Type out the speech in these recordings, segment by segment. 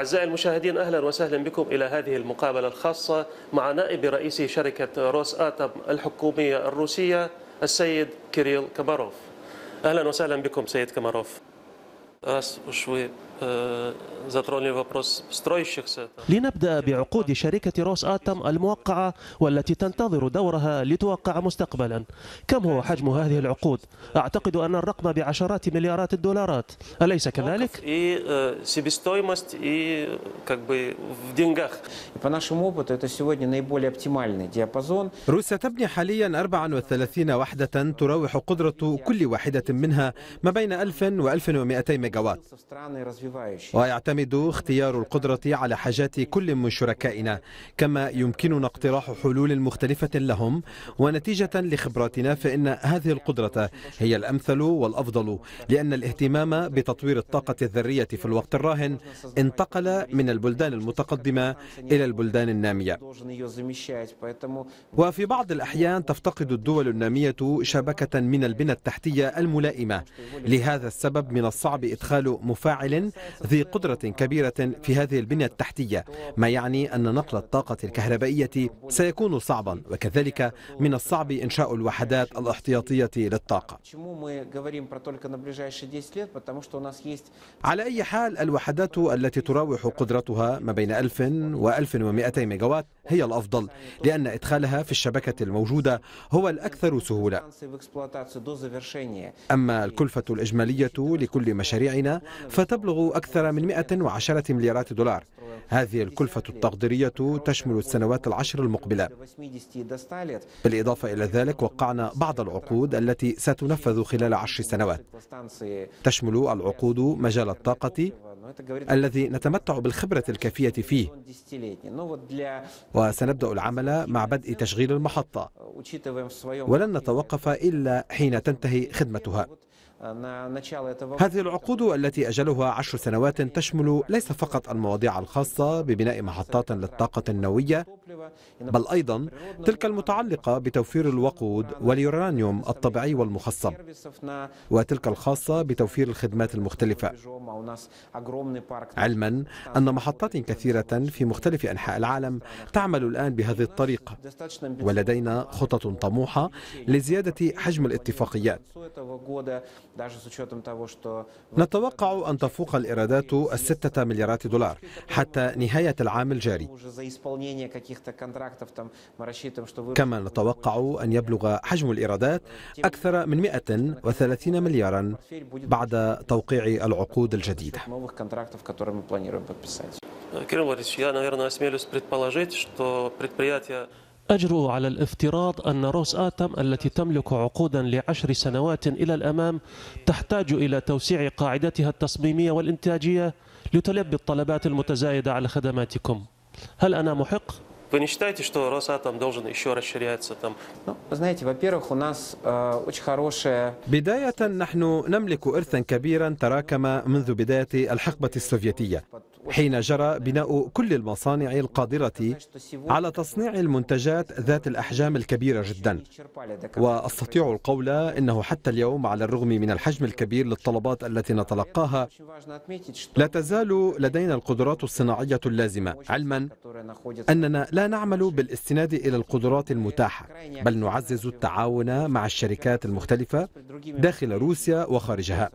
أعزائي المشاهدين أهلا وسهلا بكم إلى هذه المقابلة الخاصة مع نائب رئيس شركة روس آتم الحكومية الروسية السيد كيريل كاماروف أهلا وسهلا بكم سيد كاماروف لنبدأ بعقود شركة روس آتم الموقعة والتي تنتظر دورها لتوقع مستقبلا كم هو حجم هذه العقود؟ أعتقد أن الرقم بعشرات مليارات الدولارات أليس كذلك؟ روسيا تبني حاليا 34 وحدة تراوح قدرة كل واحدة منها ما بين 1000 و 1200 ميجاوات ويعتمد اختيار القدرة على حاجات كل من شركائنا كما يمكننا اقتراح حلول مختلفة لهم ونتيجة لخبراتنا فإن هذه القدرة هي الأمثل والأفضل لأن الاهتمام بتطوير الطاقة الذرية في الوقت الراهن انتقل من البلدان المتقدمة إلى البلدان النامية وفي بعض الأحيان تفتقد الدول النامية شبكة من البنى التحتية الملائمة لهذا السبب من الصعب إدخال مفاعل ذي قدرة كبيرة في هذه البنية التحتية ما يعني أن نقل الطاقة الكهربائية سيكون صعبا وكذلك من الصعب إنشاء الوحدات الاحتياطية للطاقة على أي حال الوحدات التي تراوح قدرتها ما بين 1000 و 1200 ميجاوات هي الأفضل لأن إدخالها في الشبكة الموجودة هو الأكثر سهولة أما الكلفة الإجمالية لكل مشاريعنا فتبلغ أكثر من 110 مليارات دولار هذه الكلفة التقديرية تشمل السنوات العشر المقبلة بالإضافة إلى ذلك وقعنا بعض العقود التي ستنفذ خلال عشر سنوات تشمل العقود مجال الطاقة الذي نتمتع بالخبرة الكافية فيه وسنبدأ العمل مع بدء تشغيل المحطة ولن نتوقف إلا حين تنتهي خدمتها هذه العقود التي أجلها عشر سنوات تشمل ليس فقط المواضيع الخاصة ببناء محطات للطاقة النووية بل أيضا تلك المتعلقة بتوفير الوقود واليورانيوم الطبيعي والمخصب وتلك الخاصة بتوفير الخدمات المختلفة علما أن محطات كثيرة في مختلف أنحاء العالم تعمل الآن بهذه الطريقة ولدينا خطط طموحة لزيادة حجم الاتفاقيات نتوقع أن تفوق الإيرادات الستة مليارات دولار حتى نهاية العام الجاري كما نتوقع أن يبلغ حجم الإيرادات أكثر من 130 مليارا بعد توقيع العقود الجديدة أجروا على الافتراض أن روس آتم التي تملك عقودا لعشر سنوات إلى الأمام تحتاج إلى توسيع قاعدتها التصميمية والإنتاجية لتلبي الطلبات المتزايدة على خدماتكم هل أنا محق؟ Вы не считаете, что Росатом должен еще расширяться там? Ну, знаете, во-первых, у нас э, очень хорошая... بداية نحن نملك إرثا كبيرا تراكم منذ بداية الحقبة السوفيتية حين جرى بناء كل المصانع القادرة على تصنيع المنتجات ذات الأحجام الكبيرة جدا وأستطيع القول إنه حتى اليوم على الرغم من الحجم الكبير للطلبات التي نتلقاها لا تزال لدينا القدرات الصناعية اللازمة علما أننا لا نعمل بالاستناد إلى القدرات المتاحة بل نعزز التعاون مع الشركات المختلفة داخل روسيا وخارجها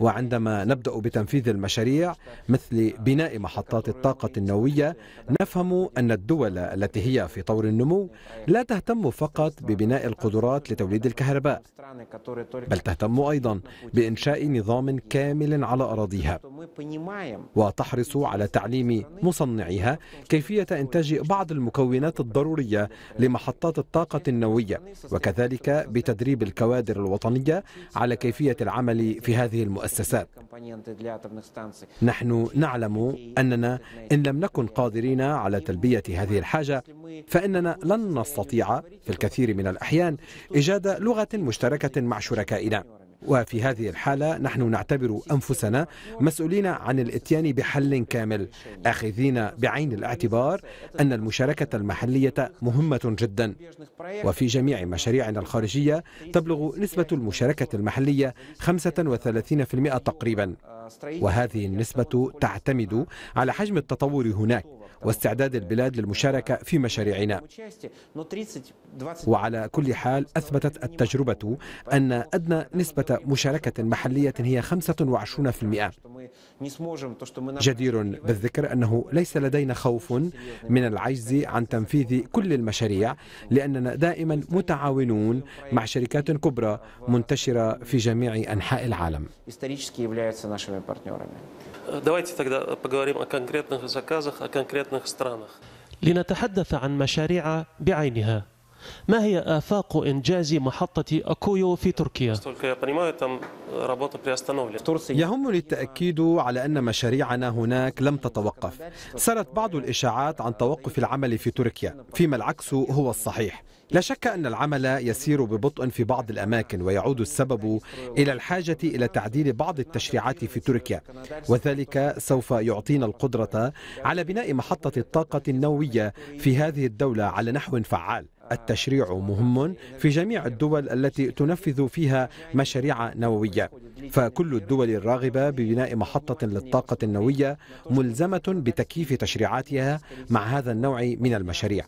وعندما نبدأ بتنفيذ المشاريع مثل بناء محطات الطاقة النووية نفهم أن الدول التي هي في طور النمو لا تهتم فقط ببناء القدرات لتوليد الكهرباء بل تهتم أيضا بإنشاء نظام كامل على أراضيها وتحرص على تعليم مصنعيها كيفية إنتاج بعض المكونات الضرورية لمحطات الطاقة النووية وكذلك بتدريب الكوادر الوطنية على كيفية العمل في هذه المؤسسات نحن نعلم أننا إن لم نكن قادرين على تلبية هذه الحاجة فإننا لن نستطيع في الكثير من الأحيان إيجاد لغة مشتركة مع شركائنا وفي هذه الحالة نحن نعتبر أنفسنا مسؤولين عن الاتيان بحل كامل آخذين بعين الاعتبار أن المشاركة المحلية مهمة جدا وفي جميع مشاريعنا الخارجية تبلغ نسبة المشاركة المحلية 35% تقريبا وهذه النسبة تعتمد على حجم التطور هناك واستعداد البلاد للمشاركة في مشاريعنا وعلى كل حال أثبتت التجربة أن أدنى نسبة مشاركة محلية هي 25% جدير بالذكر أنه ليس لدينا خوف من العجز عن تنفيذ كل المشاريع لأننا دائما متعاونون مع شركات كبرى منتشرة في جميع أنحاء العالم давайте тогда поговорим о конкретных заказах, о конкретных لنتحدث عن مشاريع بعينها ما هي آفاق إنجاز محطة أكويو في تركيا؟ يهمني التأكيد على أن مشاريعنا هناك لم تتوقف سرت بعض الإشاعات عن توقف العمل في تركيا فيما العكس هو الصحيح لا شك أن العمل يسير ببطء في بعض الأماكن ويعود السبب إلى الحاجة إلى تعديل بعض التشريعات في تركيا وذلك سوف يعطينا القدرة على بناء محطة الطاقة النووية في هذه الدولة على نحو فعال التشريع مهم في جميع الدول التي تنفذ فيها مشاريع نووية فكل الدول الراغبة ببناء محطة للطاقة النووية ملزمة بتكييف تشريعاتها مع هذا النوع من المشاريع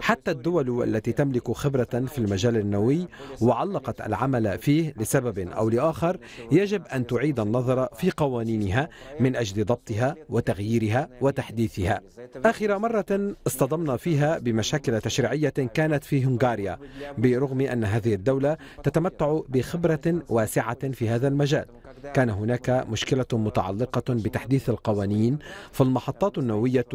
حتى الدول التي تملك خبرة في المجال النووي وعلقت العمل فيه لسبب أو لآخر يجب أن تعيد النظر في قوانينها من أجل ضبطها وتغييرها وتحديثها آخر مرة اصطدمنا فيها بمشاكل تشريعية كانت في هنغاريا برغم أن هذه الدولة تتمتع بخبرة واسعة في هذا المجال J'ai... كان هناك مشكلة متعلقة بتحديث القوانين فالمحطات النووية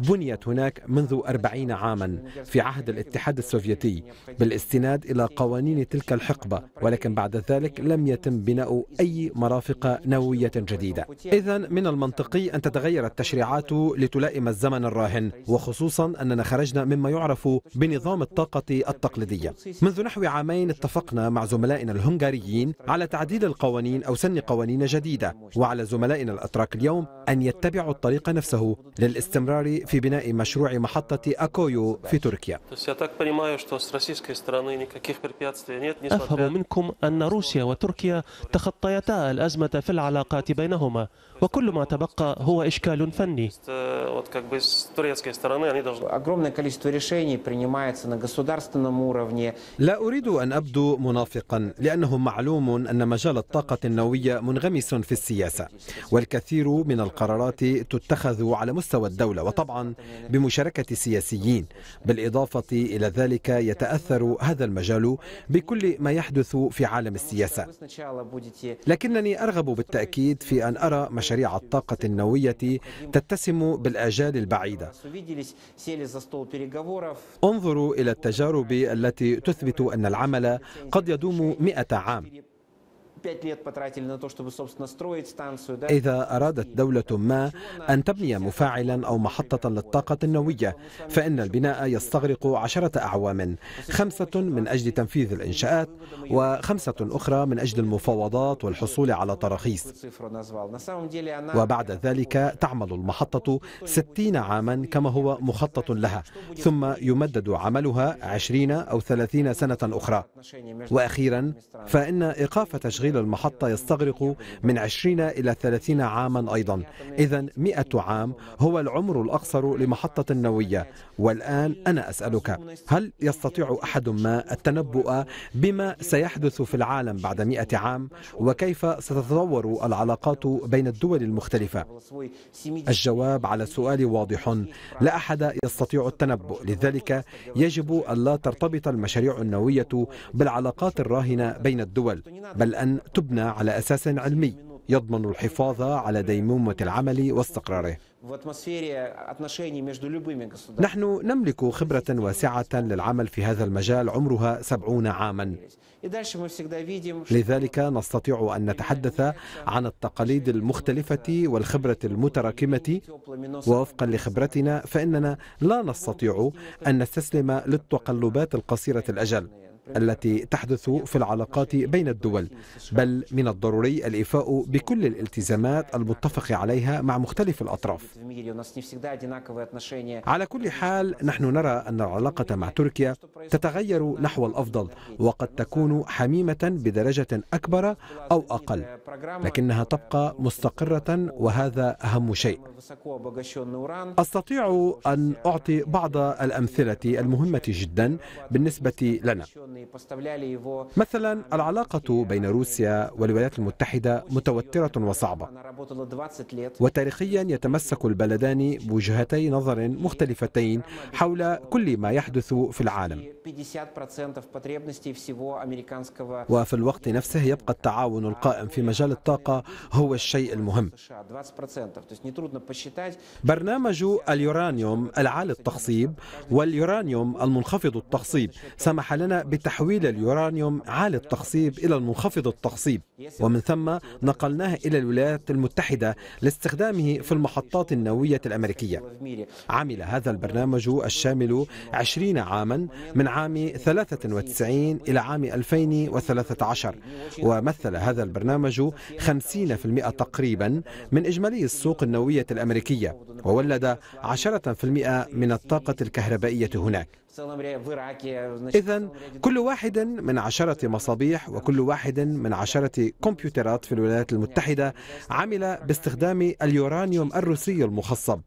بنيت هناك منذ أربعين عاما في عهد الاتحاد السوفيتي بالاستناد إلى قوانين تلك الحقبة ولكن بعد ذلك لم يتم بناء أي مرافق نووية جديدة إذا من المنطقي أن تتغير التشريعات لتلائم الزمن الراهن وخصوصا أننا خرجنا مما يعرف بنظام الطاقة التقليدية منذ نحو عامين اتفقنا مع زملائنا الهنغاريين على تعديل القوانين أو سن قوانين قوانين جديدة وعلى زملائنا الأتراك اليوم أن يتبعوا الطريق نفسه للاستمرار في بناء مشروع محطة أكويو في تركيا أفهم منكم أن روسيا وتركيا تخطيتا الأزمة في العلاقات بينهما وكل ما تبقى هو إشكال فني э, لا أريد أن أبدو منافقا لأنه معلوم أن مجال الطاقة النووية منغمس في السياسة والكثير من القرارات تتخذ على مستوى الدولة وطبعا بمشاركة السياسيين بالإضافة إلى ذلك يتأثر هذا المجال بكل ما يحدث في عالم السياسة لكنني أرغب بالتأكيد في أن أرى مشاكل مشاريع الطاقة النووية تتسم بالآجال البعيدة انظروا إلى التجارب التي تثبت أن العمل قد يدوم مئة عام إذا أرادت دولة ما أن تبني مفاعلا أو محطة للطاقة النووية فإن البناء يستغرق عشرة أعوام خمسة من أجل تنفيذ الإنشاءات وخمسة أخرى من أجل المفاوضات والحصول على تراخيص وبعد ذلك تعمل المحطة ستين عاما كما هو مخطط لها ثم يمدد عملها عشرين أو ثلاثين سنة أخرى وأخيرا فإن إيقاف تشغيل تشغيل المحطة يستغرق من 20 إلى 30 عاما أيضا إذا 100 عام هو العمر الأقصر لمحطة نووية والآن أنا أسألك هل يستطيع أحد ما التنبؤ بما سيحدث في العالم بعد 100 عام وكيف ستتطور العلاقات بين الدول المختلفة الجواب على السؤال واضح لا أحد يستطيع التنبؤ لذلك يجب ألا ترتبط المشاريع النووية بالعلاقات الراهنة بين الدول بل أن تبنى على أساس علمي يضمن الحفاظ على ديمومة العمل واستقراره نحن نملك خبرة واسعة للعمل في هذا المجال عمرها سبعون عاما لذلك نستطيع أن نتحدث عن التقاليد المختلفة والخبرة المتراكمة ووفقا لخبرتنا فإننا لا نستطيع أن نستسلم للتقلبات القصيرة الأجل التي تحدث في العلاقات بين الدول بل من الضروري الإيفاء بكل الالتزامات المتفق عليها مع مختلف الأطراف على كل حال نحن نرى أن العلاقة مع تركيا تتغير نحو الأفضل وقد تكون حميمة بدرجة أكبر أو أقل لكنها تبقى مستقرة وهذا أهم شيء أستطيع أن أعطي بعض الأمثلة المهمة جدا بالنسبة لنا مثلا العلاقة بين روسيا والولايات المتحدة متوترة وصعبة وتاريخيا يتمسك البلدان بوجهتي نظر مختلفتين حول كل ما يحدث في العالم وفي الوقت نفسه يبقى التعاون القائم في مجال الطاقة هو الشيء المهم برنامج اليورانيوم العالي التخصيب واليورانيوم المنخفض التخصيب سمح لنا تحويل اليورانيوم عالي التخصيب إلى المنخفض التخصيب ومن ثم نقلناه إلى الولايات المتحدة لاستخدامه في المحطات النووية الأمريكية عمل هذا البرنامج الشامل 20 عاما من عام 93 إلى عام 2013 ومثل هذا البرنامج 50% تقريبا من إجمالي السوق النووية الأمريكية وولد 10% من الطاقة الكهربائية هناك إذا كل واحد من عشرة مصابيح وكل واحد من عشرة كمبيوترات في الولايات المتحدة عمل باستخدام اليورانيوم الروسي المخصب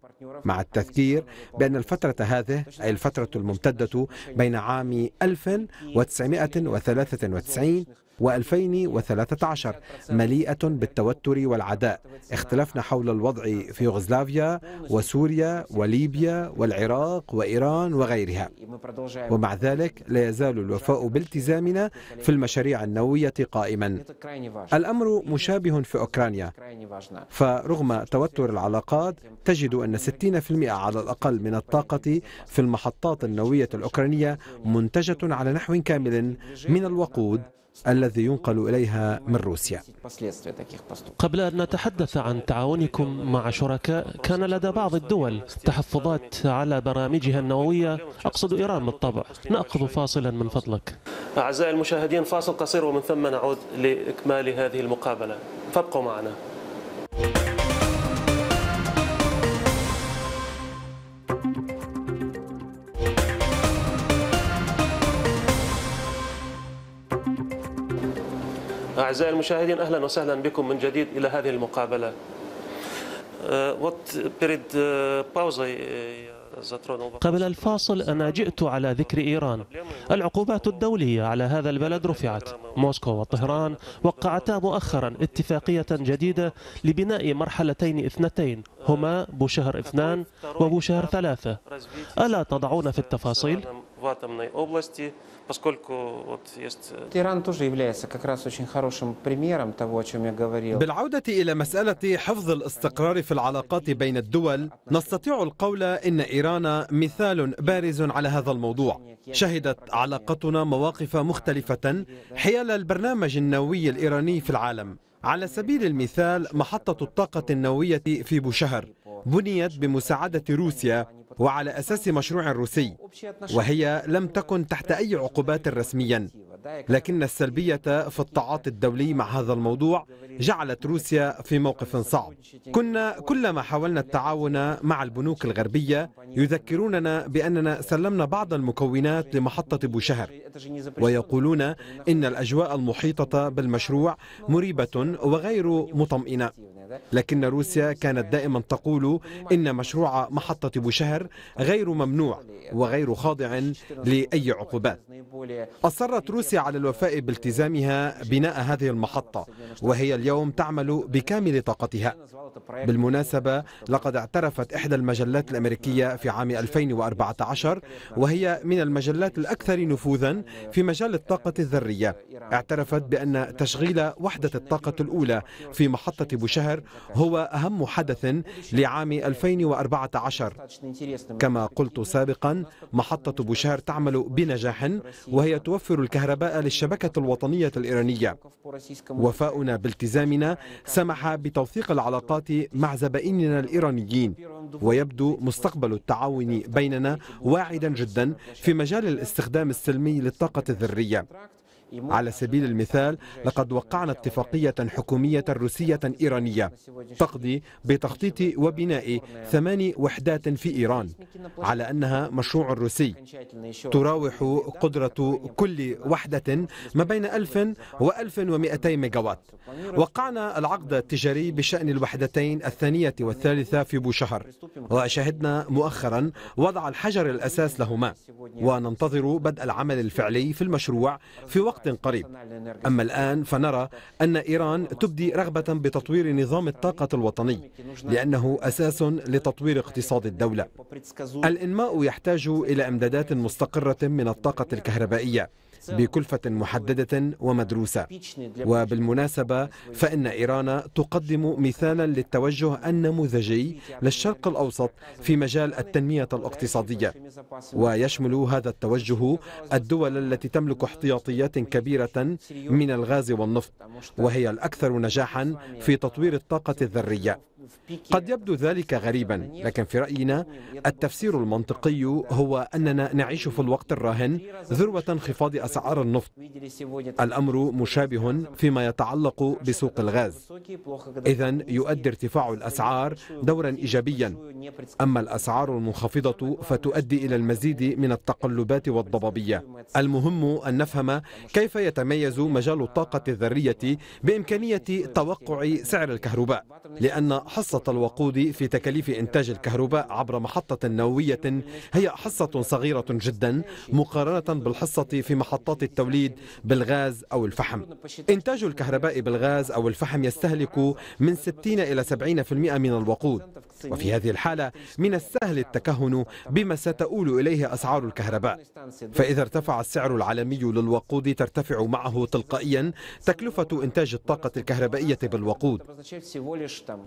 مع التذكير بأن الفترة هذه أي الفترة الممتدة بين عام 1993 و2013 مليئة بالتوتر والعداء اختلفنا حول الوضع في يوغوسلافيا وسوريا وليبيا والعراق وإيران وغيرها ومع ذلك لا يزال الوفاء بالتزامنا في المشاريع النووية قائما الأمر مشابه في أوكرانيا فرغم توتر العلاقات تجد أن 60% على الأقل من الطاقة في المحطات النووية الأوكرانية منتجة على نحو كامل من الوقود الذي ينقل إليها من روسيا قبل أن نتحدث عن تعاونكم مع شركاء كان لدى بعض الدول تحفظات على برامجها النووية أقصد إيران بالطبع نأخذ فاصلا من فضلك أعزائي المشاهدين فاصل قصير ومن ثم نعود لإكمال هذه المقابلة فابقوا معنا أعزائي المشاهدين أهلا وسهلا بكم من جديد إلى هذه المقابلة uh, uh, uh, قبل الفاصل أنا جئت على ذكر إيران العقوبات الدولية على هذا البلد رفعت موسكو وطهران وقعتا مؤخرا اتفاقية جديدة لبناء مرحلتين اثنتين هما بوشهر اثنان وبوشهر ثلاثة ألا تضعون في التفاصيل؟ в атомной области, поскольку вот есть... Э, Тиран тоже является как раз очень хорошим примером того, о чем я говорил. بالعودة إلى مسألة حفظ الاستقرار في العلاقات بين الدول، نستطيع القول إن إيران مثال بارز على هذا الموضوع. شهدت علاقتنا مواقف مختلفة حيال البرنامج النووي الإيراني في العالم. على سبيل المثال محطة الطاقة النووية في بوشهر بنيت بمساعدة روسيا وعلى أساس مشروع روسي وهي لم تكن تحت أي عقوبات رسميا لكن السلبية في التعاطي الدولي مع هذا الموضوع جعلت روسيا في موقف صعب كنا كلما حاولنا التعاون مع البنوك الغربية يذكروننا بأننا سلمنا بعض المكونات لمحطة بوشهر ويقولون إن الأجواء المحيطة بالمشروع مريبة وغير مطمئنة لكن روسيا كانت دائما تقول إن مشروع محطة بوشهر غير ممنوع وغير خاضع لأي عقوبات أصرت روسيا على الوفاء بالتزامها بناء هذه المحطة وهي اليوم تعمل بكامل طاقتها بالمناسبة لقد اعترفت إحدى المجلات الأمريكية في عام 2014 وهي من المجلات الأكثر نفوذا في مجال الطاقة الذرية اعترفت بأن تشغيل وحدة الطاقة الأولى في محطة بوشهر الشهر هو أهم حدث لعام 2014 كما قلت سابقا محطة بوشهر تعمل بنجاح وهي توفر الكهرباء للشبكة الوطنية الإيرانية وفاؤنا بالتزامنا سمح بتوثيق العلاقات مع زبائننا الإيرانيين ويبدو مستقبل التعاون بيننا واعدا جدا في مجال الاستخدام السلمي للطاقة الذرية على سبيل المثال لقد وقعنا اتفاقية حكومية روسية إيرانية تقضي بتخطيط وبناء ثمان وحدات في إيران على أنها مشروع روسي تراوح قدرة كل وحدة ما بين 1000 و 1200 ميجاوات وقعنا العقد التجاري بشأن الوحدتين الثانية والثالثة في بوشهر وشهدنا مؤخرا وضع الحجر الأساس لهما وننتظر بدء العمل الفعلي في المشروع في وقت وقت قريب أما الآن فنرى أن إيران تبدي رغبة بتطوير نظام الطاقة الوطني لأنه أساس لتطوير اقتصاد الدولة الإنماء يحتاج إلى إمدادات مستقرة من الطاقة الكهربائية بكلفة محددة ومدروسة وبالمناسبة فإن إيران تقدم مثالا للتوجه النموذجي للشرق الأوسط في مجال التنمية الاقتصادية ويشمل هذا التوجه الدول التي تملك احتياطيات كبيرة من الغاز والنفط وهي الأكثر نجاحا في تطوير الطاقة الذرية قد يبدو ذلك غريبا لكن في رأينا التفسير المنطقي هو أننا نعيش في الوقت الراهن ذروة انخفاض أسعار النفط الأمر مشابه فيما يتعلق بسوق الغاز إذا يؤدي ارتفاع الأسعار دورا إيجابيا أما الأسعار المنخفضة فتؤدي إلى المزيد من التقلبات والضبابية المهم أن نفهم كيف يتميز مجال الطاقة الذرية بإمكانية توقع سعر الكهرباء لأن حصة الوقود في تكاليف إنتاج الكهرباء عبر محطة نووية هي حصة صغيرة جدا مقارنة بالحصة في محطات التوليد بالغاز أو الفحم إنتاج الكهرباء بالغاز أو الفحم يستهلك من 60 إلى 70% من الوقود وفي هذه الحالة من السهل التكهن بما ستؤول إليه أسعار الكهرباء فإذا ارتفع السعر العالمي للوقود ترتفع معه تلقائيا تكلفة إنتاج الطاقة الكهربائية بالوقود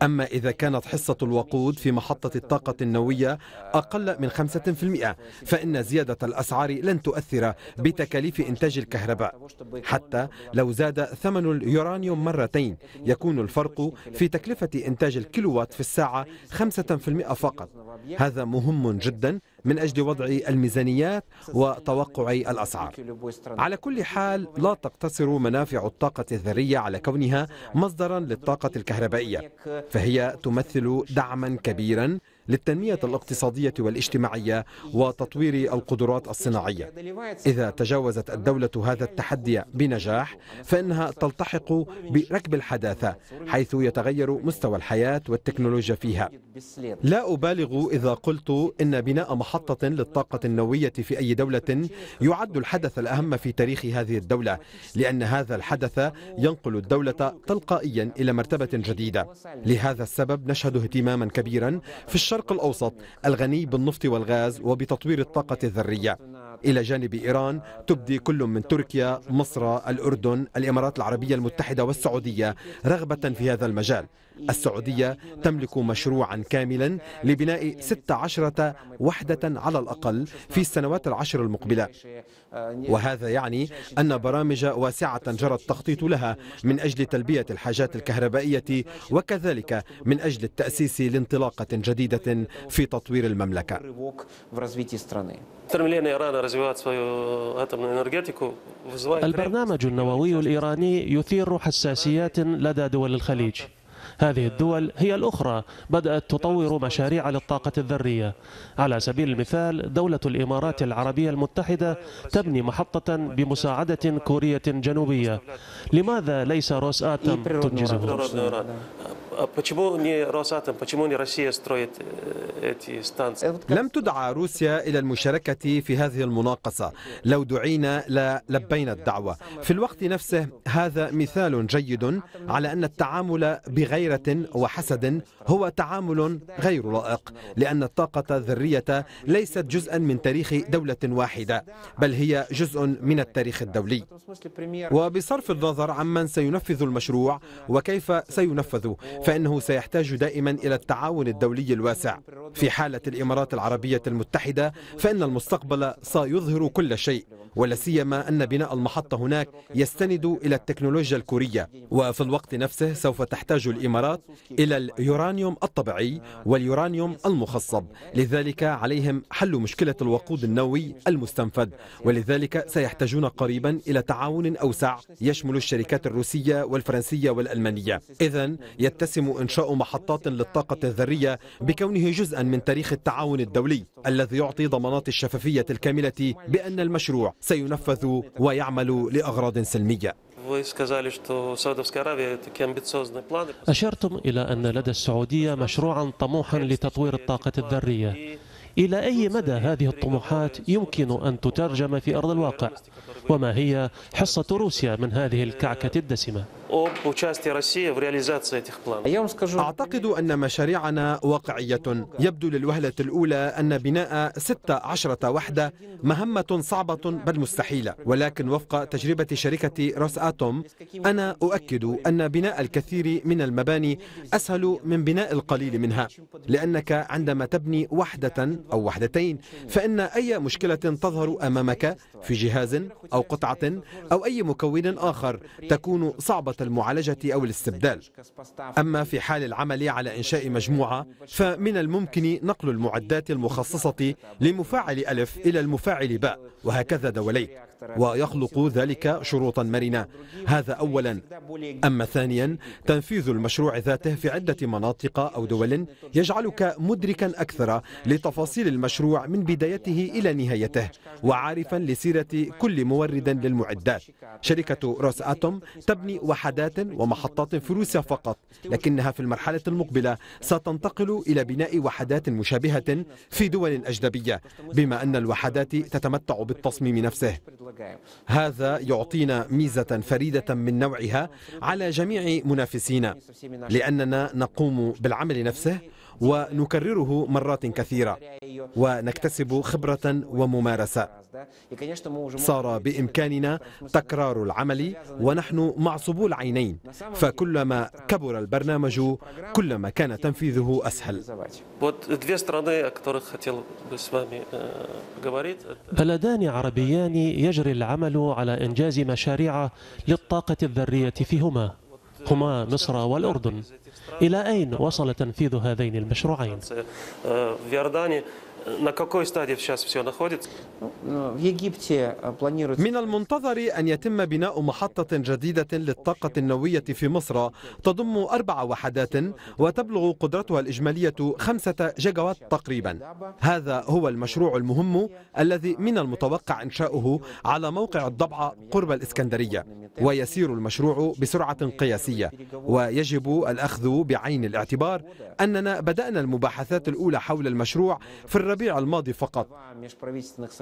أما إذا إذا كانت حصة الوقود في محطة الطاقة النووية أقل من 5% فإن زيادة الأسعار لن تؤثر بتكاليف إنتاج الكهرباء حتى لو زاد ثمن اليورانيوم مرتين يكون الفرق في تكلفة إنتاج الكيلووات في الساعة 5% فقط هذا مهم جدا من أجل وضع الميزانيات وتوقع الأسعار على كل حال لا تقتصر منافع الطاقة الذرية على كونها مصدرا للطاقة الكهربائية فهي تمثل دعما كبيرا للتنمية الاقتصادية والاجتماعية وتطوير القدرات الصناعية إذا تجاوزت الدولة هذا التحدي بنجاح فإنها تلتحق بركب الحداثة حيث يتغير مستوى الحياة والتكنولوجيا فيها لا أبالغ إذا قلت إن بناء محطة للطاقة النووية في أي دولة يعد الحدث الأهم في تاريخ هذه الدولة لأن هذا الحدث ينقل الدولة تلقائيا إلى مرتبة جديدة لهذا السبب نشهد اهتماما كبيرا في الشرق الأوسط الغني بالنفط والغاز وبتطوير الطاقة الذرية إلى جانب إيران تبدي كل من تركيا مصر الأردن الإمارات العربية المتحدة والسعودية رغبة في هذا المجال السعودية تملك مشروعا كاملا لبناء 16 وحدة على الأقل في السنوات العشر المقبلة وهذا يعني أن برامج واسعة جرى التخطيط لها من أجل تلبية الحاجات الكهربائية وكذلك من أجل التأسيس لانطلاقة جديدة في تطوير المملكة البرنامج النووي الإيراني يثير حساسيات لدى دول الخليج هذه الدول هي الأخرى بدأت تطور مشاريع للطاقة الذرية على سبيل المثال دولة الإمارات العربية المتحدة تبني محطة بمساعدة كورية جنوبية لماذا ليس روس آتم تنجزه؟ почему не Росатом, почему не Россия строит э, эти станции? لم تدعى روسيا إلى المشاركة في هذه المناقصة لو دعينا للبينا الدعوة في الوقت نفسه هذا مثال جيد على أن التعامل بغيرة وحسد هو تعامل غير لائق لأن الطاقة الذرية ليست جزءا من تاريخ دولة واحدة بل هي جزء من التاريخ الدولي وبصرف النظر عمن سينفذ المشروع وكيف سينفذ فإنه سيحتاج دائما إلى التعاون الدولي الواسع في حالة الإمارات العربية المتحدة فإن المستقبل سيظهر كل شيء ولا سيما أن بناء المحطة هناك يستند إلى التكنولوجيا الكورية وفي الوقت نفسه سوف تحتاج الإمارات إلى اليورانيوم الطبيعي واليورانيوم المخصب لذلك عليهم حل مشكلة الوقود النووي المستنفد ولذلك سيحتاجون قريبا إلى تعاون أوسع يشمل الشركات الروسية والفرنسية والألمانية إذا يتسم إنشاء محطات للطاقة الذرية بكونه جزءا من تاريخ التعاون الدولي الذي يعطي ضمانات الشفافية الكاملة بأن المشروع سينفذ ويعمل لأغراض سلمية أشرتم إلى أن لدى السعودية مشروعا طموحا لتطوير الطاقة الذرية إلى أي مدى هذه الطموحات يمكن أن تترجم في أرض الواقع وما هي حصة روسيا من هذه الكعكة الدسمة أعتقد أن مشاريعنا واقعية يبدو للوهلة الأولى أن بناء 16 وحدة مهمة صعبة بل مستحيلة ولكن وفق تجربة شركة روس آتوم أنا أؤكد أن بناء الكثير من المباني أسهل من بناء القليل منها لأنك عندما تبني وحدة أو وحدتين فإن أي مشكلة تظهر أمامك في جهاز أو قطعة أو أي مكون آخر تكون صعبة المعالجة أو الاستبدال أما في حال العمل على إنشاء مجموعة فمن الممكن نقل المعدات المخصصة لمفاعل ألف إلى المفاعل باء وهكذا دوليك ويخلق ذلك شروطا مرنة هذا أولا أما ثانيا تنفيذ المشروع ذاته في عدة مناطق أو دول يجعلك مدركا أكثر لتفاصيل المشروع من بدايته إلى نهايته وعارفا لسيرة كل مورد للمعدات شركة روس أتوم تبني وحدات ومحطات في روسيا فقط لكنها في المرحلة المقبلة ستنتقل إلى بناء وحدات مشابهة في دول أجنبية بما أن الوحدات تتمتع بالتصميم نفسه هذا يعطينا ميزة فريدة من نوعها على جميع منافسينا لأننا نقوم بالعمل نفسه ونكرره مرات كثيرة ونكتسب خبرة وممارسة صار بإمكاننا تكرار العمل ونحن معصبو العينين فكلما كبر البرنامج كلما كان تنفيذه أسهل э, بلدان عربيان يجري العمل على إنجاز مشاريع للطاقة الذرية فيهما هما مصر والأردن إلى أين وصل تنفيذ هذين المشروعين؟ На какой стадии сейчас все находится? Э, من المنتظر أن يتم بناء محطة جديدة للطاقة النووية في مصر تضم أربع وحدات وتبلغ قدرتها الإجمالية خمسة جيجاوات تقريبا هذا هو المشروع المهم الذي من المتوقع إنشاؤه على موقع الضبعة قرب الإسكندرية ويسير المشروع بسرعة قياسية ويجب الأخذ بعين الاعتبار أننا بدأنا المباحثات الأولى حول المشروع في الربيع الأسابيع الماضي فقط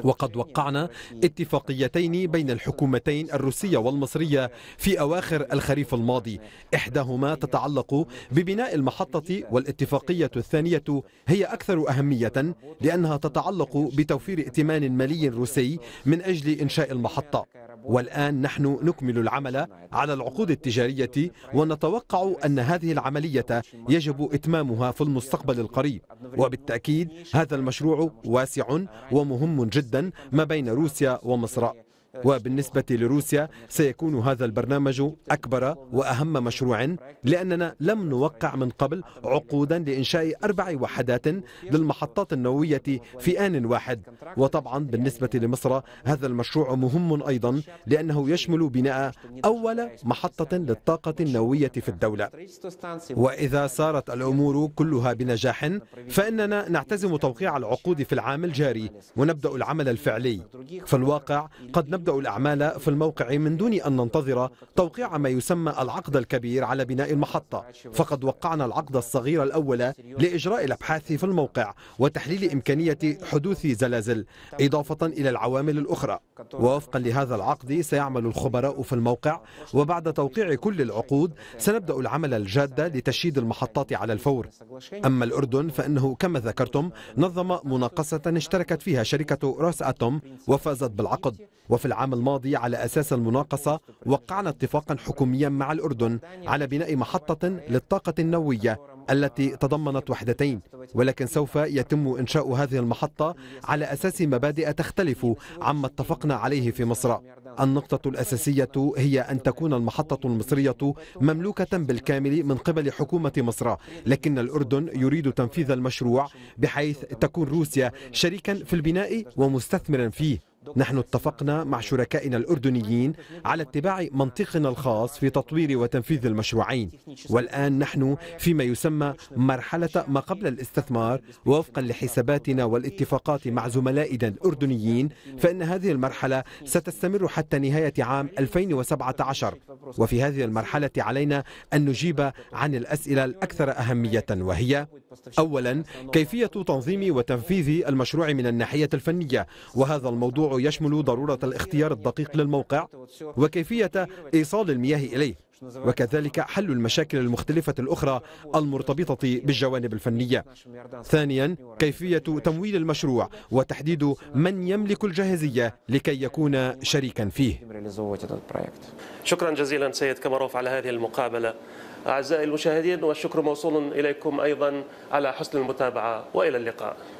وقد وقعنا اتفاقيتين بين الحكومتين الروسية والمصرية في أواخر الخريف الماضي إحداهما تتعلق ببناء المحطة والاتفاقية الثانية هي أكثر أهمية لأنها تتعلق بتوفير ائتمان مالي روسي من أجل إنشاء المحطة والآن نحن نكمل العمل على العقود التجارية ونتوقع أن هذه العملية يجب إتمامها في المستقبل القريب وبالتأكيد هذا المشروع المشروع واسع ومهم جدا ما بين روسيا ومصر وبالنسبة لروسيا سيكون هذا البرنامج أكبر وأهم مشروع لأننا لم نوقع من قبل عقودا لإنشاء أربع وحدات للمحطات النووية في آن واحد وطبعا بالنسبة لمصر هذا المشروع مهم أيضا لأنه يشمل بناء أول محطة للطاقة النووية في الدولة وإذا سارت الأمور كلها بنجاح فإننا نعتزم توقيع العقود في العام الجاري ونبدأ العمل الفعلي في الواقع قد نبدأ نبدأ الأعمال في الموقع من دون أن ننتظر توقيع ما يسمى العقد الكبير على بناء المحطة فقد وقعنا العقد الصغير الأول لإجراء الأبحاث في الموقع وتحليل إمكانية حدوث زلازل إضافة إلى العوامل الأخرى ووفقا لهذا العقد سيعمل الخبراء في الموقع وبعد توقيع كل العقود سنبدأ العمل الجاد لتشييد المحطات على الفور أما الأردن فإنه كما ذكرتم نظم مناقصة اشتركت فيها شركة راس أتوم وفازت بالعقد وفي العام الماضي على أساس المناقصة وقعنا اتفاقا حكوميا مع الأردن على بناء محطة للطاقة النووية التي تضمنت وحدتين ولكن سوف يتم إنشاء هذه المحطة على أساس مبادئ تختلف عما اتفقنا عليه في مصر النقطة الأساسية هي أن تكون المحطة المصرية مملوكة بالكامل من قبل حكومة مصر لكن الأردن يريد تنفيذ المشروع بحيث تكون روسيا شريكا في البناء ومستثمرا فيه نحن اتفقنا مع شركائنا الأردنيين على اتباع منطقنا الخاص في تطوير وتنفيذ المشروعين والآن نحن فيما يسمى مرحلة ما قبل الاستثمار ووفقا لحساباتنا والاتفاقات مع زملائنا الأردنيين فإن هذه المرحلة ستستمر حتى نهاية عام 2017 وفي هذه المرحلة علينا أن نجيب عن الأسئلة الأكثر أهمية وهي أولا كيفية تنظيم وتنفيذ المشروع من الناحية الفنية وهذا الموضوع يشمل ضرورة الاختيار الدقيق للموقع وكيفية إيصال المياه إليه وكذلك حل المشاكل المختلفة الأخرى المرتبطة بالجوانب الفنية ثانيا كيفية تمويل المشروع وتحديد من يملك الجاهزية لكي يكون شريكا فيه شكرا جزيلا سيد كمروف على هذه المقابلة أعزائي المشاهدين والشكر موصول إليكم أيضا على حسن المتابعة وإلى اللقاء